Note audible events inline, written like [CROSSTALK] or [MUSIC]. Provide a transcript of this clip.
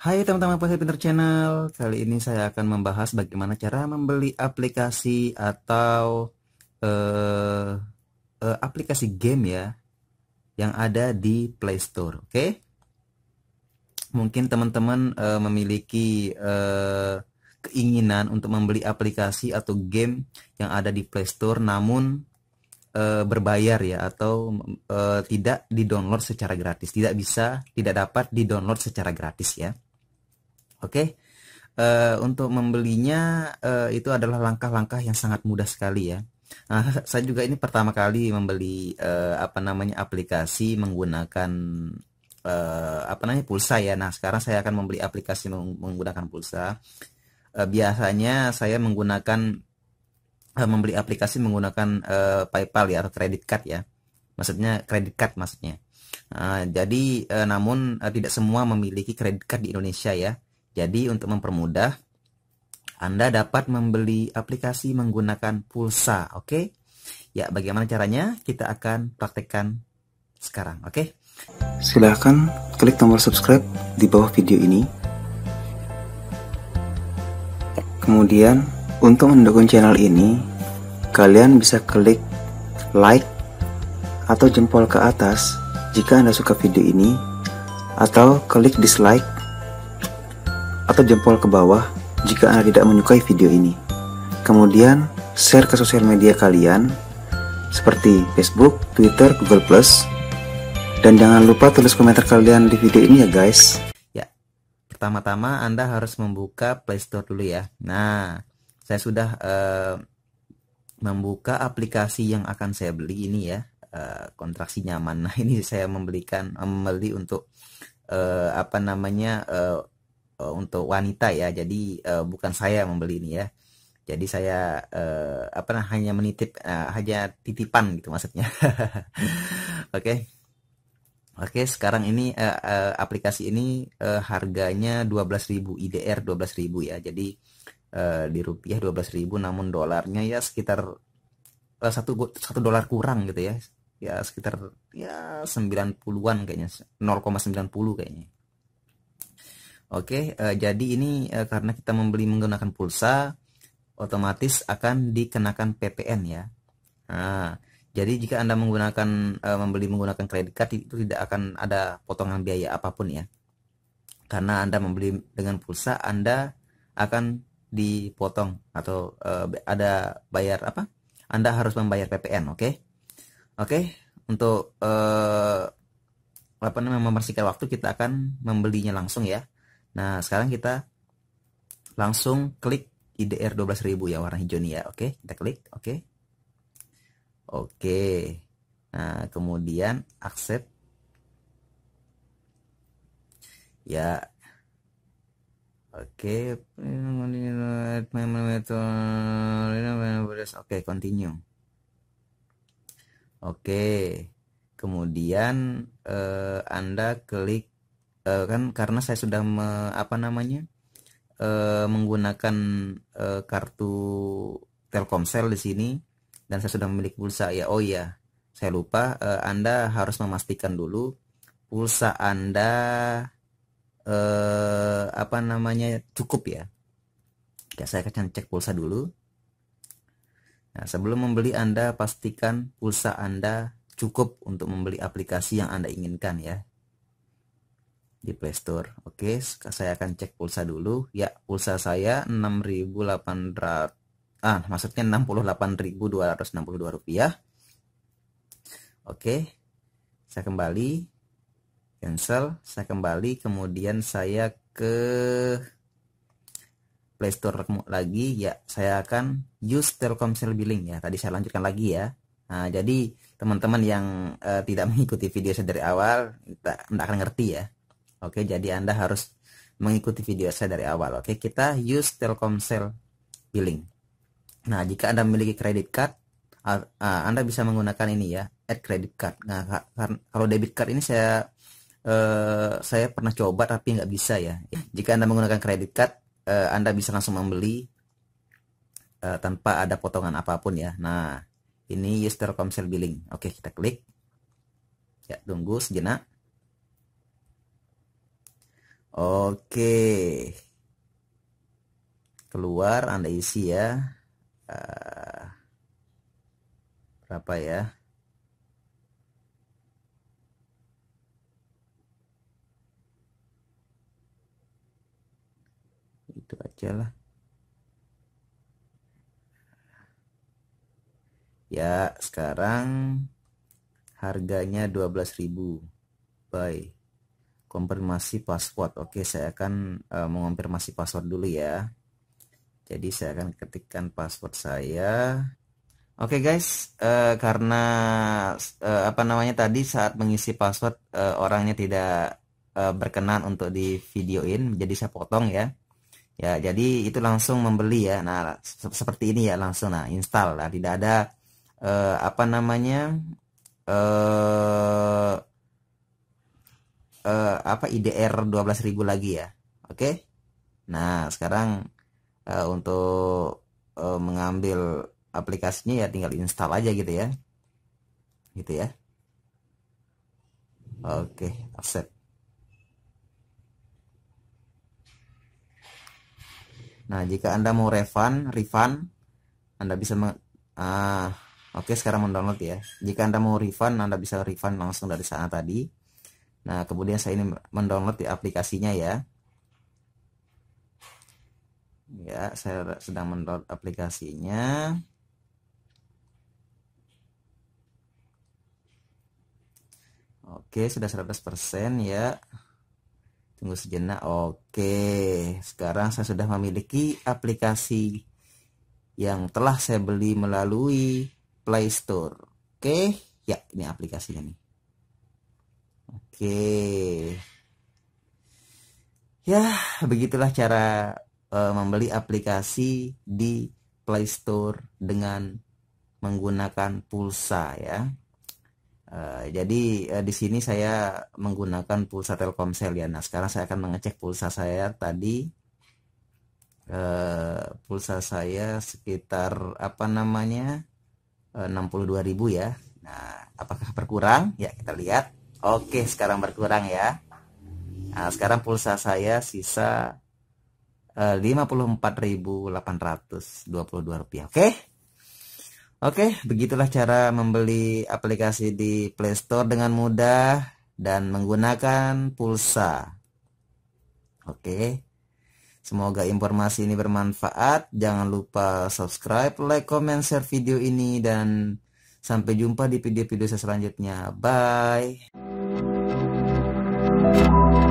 Hai teman-teman Ponsel Pinter Channel, kali ini saya akan membahas bagaimana cara membeli aplikasi atau uh, uh, aplikasi game ya yang ada di Play Store, oke? Okay? Mungkin teman-teman uh, memiliki uh, keinginan untuk membeli aplikasi atau game yang ada di Play Store, namun uh, berbayar ya atau uh, tidak di download secara gratis, tidak bisa, tidak dapat di download secara gratis ya. Oke. Okay? Uh, eh, untuk membelinya uh, itu adalah langkah-langkah yang sangat mudah sekali ya. Nah, saya juga ini pertama kali membeli uh, apa namanya aplikasi menggunakan uh, apa namanya pulsa ya. Nah, sekarang saya akan membeli aplikasi menggunakan pulsa. Uh, biasanya saya menggunakan uh, membeli aplikasi menggunakan uh, PayPal ya atau kredit card ya. Maksudnya kredit card maksudnya. Uh, jadi uh, namun uh, tidak semua memiliki kredit card di Indonesia ya jadi untuk mempermudah, Anda dapat membeli aplikasi menggunakan pulsa, oke? Okay? Ya, bagaimana caranya? Kita akan praktekkan sekarang, oke? Okay? Silahkan klik tombol subscribe di bawah video ini. Kemudian, untuk mendukung channel ini, kalian bisa klik like atau jempol ke atas jika Anda suka video ini atau klik dislike atau jempol ke bawah jika Anda tidak menyukai video ini. Kemudian, share ke sosial media kalian seperti Facebook, Twitter, Google+. Plus Dan jangan lupa tulis komentar kalian di video ini ya guys. Ya, pertama-tama Anda harus membuka Play Store dulu ya. Nah, saya sudah uh, membuka aplikasi yang akan saya beli ini ya. Uh, kontraksi nyaman. Nah, ini saya membelikan membeli untuk uh, apa namanya uh, uh, untuk wanita ya. Jadi uh, bukan saya membeli ini ya. Jadi saya uh, apa nah, hanya menitip uh, hanya titipan gitu maksudnya. [LAUGHS] Oke. okay. Oke, okay, sekarang ini uh, uh, aplikasi ini uh, harganya 12.000 IDR 12.000 ya. Jadi uh, di rupiah 12.000 namun dolarnya ya sekitar satu satu dolar kurang gitu ya ya sekitar ya 90-an kayaknya 0,90 kayaknya Oke, okay, eh, jadi ini eh, karena kita membeli menggunakan pulsa, otomatis akan dikenakan PPN ya. Nah, jadi jika Anda menggunakan eh, membeli menggunakan kredit card itu tidak akan ada potongan biaya apapun ya. Karena Anda membeli dengan pulsa, Anda akan dipotong atau uh, ada bayar apa? Anda harus membayar PPN, oke? Okay? Oke, okay, untuk uh, apa namanya waktu kita akan membelinya langsung ya. Nah, sekarang kita langsung klik IDR 12.000 ya warna hijau nih ya. Oke, kita klik. Oke. Oke. Nah, kemudian accept. Ya. Oke. Oke, continue. Oke. Kemudian eh, Anda klik uh, kan karena saya sudah me, apa namanya uh, menggunakan uh, kartu Telkomsel di sini dan saya sudah memiliki pulsa ya oh ya saya lupa uh, Anda harus memastikan dulu pulsa Anda uh, apa namanya cukup ya ya saya akan cek pulsa dulu nah sebelum membeli Anda pastikan pulsa Anda cukup untuk membeli aplikasi yang Anda inginkan ya di Play Store. Oke, saya akan cek pulsa dulu. Ya, pulsa saya 6.800 ah maksudnya 68.262 rupiah. Oke. Saya kembali cancel, saya kembali kemudian saya ke Play Store lagi ya saya akan use Telkomsel billing ya tadi saya lanjutkan lagi ya nah, jadi teman-teman yang uh, tidak mengikuti video saya dari awal tidak akan ngerti ya Oke, jadi Anda harus mengikuti video saya dari awal. Oke, kita use Telkomsel billing. Nah, jika Anda memiliki kredit card, Anda bisa menggunakan ini ya, add credit card. Nah, kan, kalau debit card ini saya eh, saya pernah coba tapi nggak bisa ya. Jika Anda menggunakan kredit card, eh, Anda bisa langsung membeli eh, tanpa ada potongan apapun ya. Nah, ini use Telkomsel billing. Oke, kita klik. Ya, tunggu sejenak. Oke. Keluar Anda isi ya. Eh, berapa ya? Itu aja lah. Ya, sekarang harganya 12.000. Bye konfirmasi password. Oke, saya akan uh, mengonfirmasi password dulu ya. Jadi saya akan ketikkan password saya. Oke okay guys, uh, karena uh, apa namanya tadi saat mengisi password uh, orangnya tidak uh, berkenan untuk di videoin, jadi saya potong ya. Ya, jadi itu langsung membeli ya. Nah, se seperti ini ya langsung nah install. Nah, tidak ada uh, apa namanya eh uh, uh, apa IDR 12.000 lagi ya. Oke. Okay? Nah, sekarang uh, untuk uh, mengambil aplikasinya ya tinggal install aja gitu ya. Gitu ya. Oke, okay, accept. Nah, jika Anda mau refund, refund Anda bisa meng ah, oke okay, sekarang mendownload ya. Jika Anda mau refund, Anda bisa refund langsung dari sana tadi. Nah, kemudian saya ini mendownload di aplikasinya ya. Ya, saya sedang mendownload aplikasinya. Oke, sudah 100% ya. Tunggu sejenak. Oke, sekarang saya sudah memiliki aplikasi yang telah saya beli melalui Play Store. Oke, ya ini aplikasinya nih. Oke. Ya, begitulah cara uh, membeli aplikasi di Play Store dengan menggunakan pulsa ya. Uh, jadi uh, di sini saya menggunakan pulsa Telkomsel ya. Nah, sekarang saya akan mengecek pulsa saya tadi. Uh, pulsa saya sekitar apa namanya? Uh, 62.000 ya. Nah, apakah berkurang? Ya, kita lihat. Oke, sekarang berkurang ya. Nah, sekarang pulsa saya sisa eh, 54.822 rupiah. Oke? Oke, begitulah cara membeli aplikasi di Play Store dengan mudah dan menggunakan pulsa. Oke. Semoga informasi ini bermanfaat. Jangan lupa subscribe, like, comment, share video ini dan Sampai jumpa di video-video saya selanjutnya. Bye.